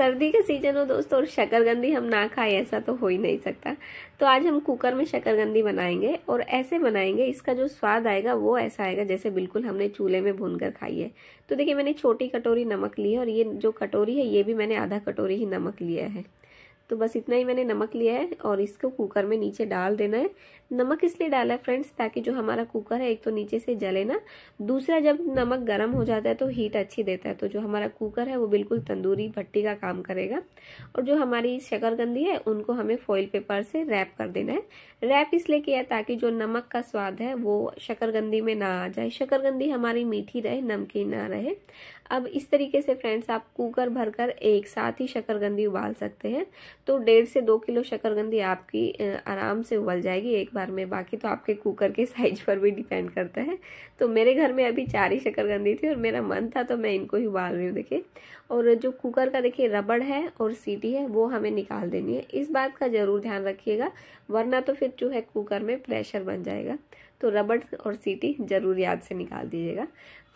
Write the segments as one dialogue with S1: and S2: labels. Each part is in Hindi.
S1: सर्दी का सीजन हो दोस्तों और शकरगंदी हम ना खाएं ऐसा तो हो ही नहीं सकता तो आज हम कुकर में शकरगंदी बनाएंगे और ऐसे बनाएंगे इसका जो स्वाद आएगा वो ऐसा आएगा जैसे बिल्कुल हमने चूल्हे में भून कर खाई है तो देखिए मैंने छोटी कटोरी नमक ली है और ये जो कटोरी है ये भी मैंने आधा कटोरी ही नमक लिया है तो बस इतना ही मैंने नमक लिया है और इसको कुकर में नीचे डाल देना है नमक इसलिए डाला है फ्रेंड्स ताकि जो हमारा कुकर है एक तो नीचे से जले ना दूसरा जब नमक गर्म हो जाता है तो हीट अच्छी देता है तो जो हमारा कुकर है वो बिल्कुल तंदूरी भट्टी का काम करेगा और जो हमारी शकरकंदी है उनको हमें फॉइल पेपर से रैप कर देना है रैप इसलिए किया ताकि जो नमक का स्वाद है वो शकरकंदी में ना आ जाए शकरकंदी हमारी मीठी रहे नमकीन ना रहे अब इस तरीके से फ्रेंड्स आप कुकर भरकर एक साथ ही शकरकंदी उबाल सकते हैं तो डेढ़ से दो किलो शकरगंदी आपकी आराम से उबल जाएगी एक बार में बाकी तो आपके कुकर के साइज पर भी डिपेंड करता है तो मेरे घर में अभी चार ही शकरगंदी थी और मेरा मन था तो मैं इनको ही उबाल रही हूँ देखिए और जो कुकर का देखिए रबड़ है और सीटी है वो हमें निकाल देनी है इस बात का ज़रूर ध्यान रखिएगा वरना तो फिर जो है कुकर में प्रेशर बन जाएगा तो रबड़ और सीटी ज़रूर याद से निकाल दीजिएगा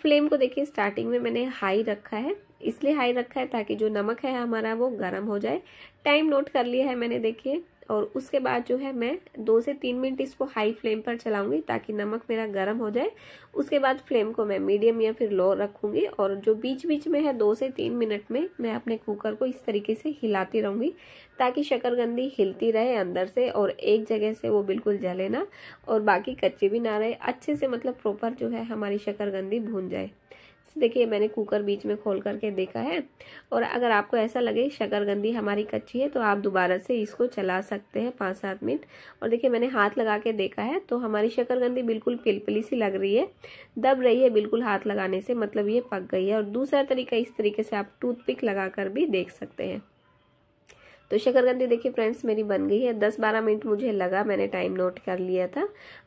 S1: फ्लेम को देखिए स्टार्टिंग में मैंने हाई रखा है इसलिए हाई रखा है ताकि जो नमक है हमारा वो गर्म हो जाए टाइम नोट कर लिया है मैंने देखिए और उसके बाद जो है मैं दो से तीन मिनट इसको हाई फ्लेम पर चलाऊंगी ताकि नमक मेरा गर्म हो जाए उसके बाद फ्लेम को मैं मीडियम या फिर लो रखूंगी और जो बीच बीच में है दो से तीन मिनट में मैं अपने कुकर को इस तरीके से हिलाती रहूंगी ताकि शकरगंदी हिलती रहे अंदर से और एक जगह से वो बिल्कुल जले ना और बाकी कच्चे भी ना रहे अच्छे से मतलब प्रॉपर जो है हमारी शकरगंदी भून जाए देखिए मैंने कुकर बीच में खोल करके देखा है और अगर आपको ऐसा लगे शकरगंदी हमारी कच्ची है तो आप दोबारा से इसको चला सकते हैं पाँच सात मिनट और देखिए मैंने हाथ लगा के देखा है तो हमारी शकरगंदी बिल्कुल पिलपिली सी लग रही है दब रही है बिल्कुल हाथ लगाने से मतलब ये पक गई है और दूसरा तरीका इस तरीके से आप टूथपिक लगा कर भी देख सकते हैं तो शकरकंदी देखिए फ्रेंड्स मेरी बन गई है दस बारह मिनट मुझे लगा मैंने टाइम नोट कर लिया था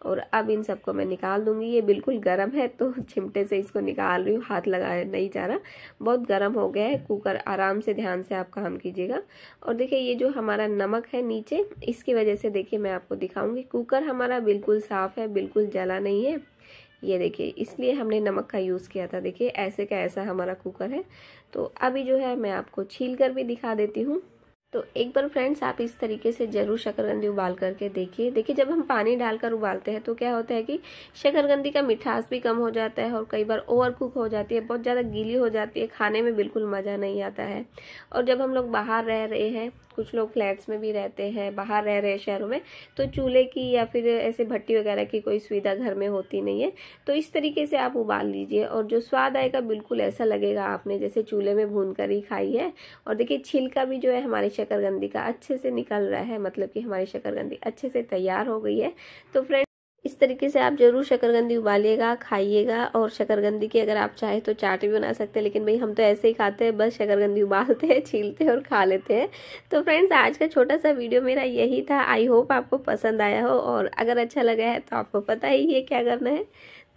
S1: और अब इन सबको मैं निकाल दूंगी ये बिल्कुल गर्म है तो चिमटे से इसको निकाल रही हूँ हाथ लगाया नहीं जा रहा बहुत गर्म हो गया है कुकर आराम से ध्यान से आप काम कीजिएगा और देखिए ये जो हमारा नमक है नीचे इसकी वजह से देखिए मैं आपको दिखाऊंगी कुकर हमारा बिल्कुल साफ़ है बिल्कुल जला नहीं है ये देखिए इसलिए हमने नमक का यूज़ किया था देखिए ऐसे का ऐसा हमारा कुकर है तो अभी जो है मैं आपको छील कर भी दिखा देती हूँ तो एक बार फ्रेंड्स आप इस तरीके से ज़रूर शकरगंदी उबाल करके देखिए देखिए जब हम पानी डालकर उबालते हैं तो क्या होता है कि शकरगंदी का मिठास भी कम हो जाता है और कई बार ओवर कुक हो जाती है बहुत ज़्यादा गीली हो जाती है खाने में बिल्कुल मज़ा नहीं आता है और जब हम लोग बाहर रह रहे हैं कुछ लोग फ्लैट्स में भी रहते हैं बाहर रह रहे शहरों में तो चूल्हे की या फिर ऐसे भट्टी वगैरह की कोई सुविधा घर में होती नहीं है तो इस तरीके से आप उबाल लीजिए और जो स्वाद आएगा बिल्कुल ऐसा लगेगा आपने जैसे चूल्हे में भून कर ही खाई है और देखिए छिलका भी जो है हमारे शकरगंदी का अच्छे से निकल रहा है मतलब कि हमारी शकरगंदी अच्छे से तैयार हो गई है तो फ्रेंड इस तरीके से आप ज़रूर शकरगंदी उबालिएगा खाइएगा और शकरगंदी की अगर आप चाहे तो चाट भी बना सकते हैं लेकिन भाई हम तो ऐसे ही खाते हैं बस शकरगंदी उबालते हैं छीलते हैं और खा लेते हैं तो फ्रेंड्स आज का छोटा सा वीडियो मेरा यही था आई होप आपको पसंद आया हो और अगर अच्छा लगा है तो आपको पता ही है क्या करना है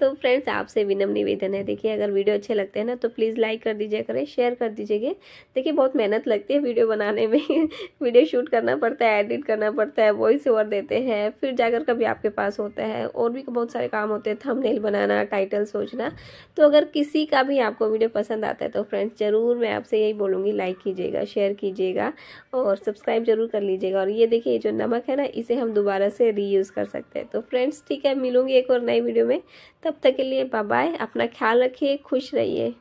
S1: तो फ्रेंड्स आपसे विनम निवेदन है देखिए अगर वीडियो अच्छे लगते हैं ना तो प्लीज़ लाइक कर दीजिए करें शेयर कर दीजिएगा देखिए बहुत मेहनत लगती है वीडियो बनाने में वीडियो शूट करना पड़ता है एडिट करना पड़ता है वॉइस ओवर देते हैं फिर जाकर कभी आपके पास होता है और भी बहुत सारे काम होते हैं थमनेल बनाना टाइटल सोचना तो अगर किसी का भी आपको वीडियो पसंद आता है तो फ्रेंड्स ज़रूर मैं आपसे यही बोलूँगी लाइक कीजिएगा शेयर कीजिएगा और सब्सक्राइब ज़रूर कर लीजिएगा और ये देखिए जो नमक है ना इसे हम दोबारा से रीयूज़ कर सकते हैं तो फ्रेंड्स ठीक है मिलूँगी एक और नई वीडियो में तब तब तक के लिए बाय अपना ख्याल रखिए खुश रहिए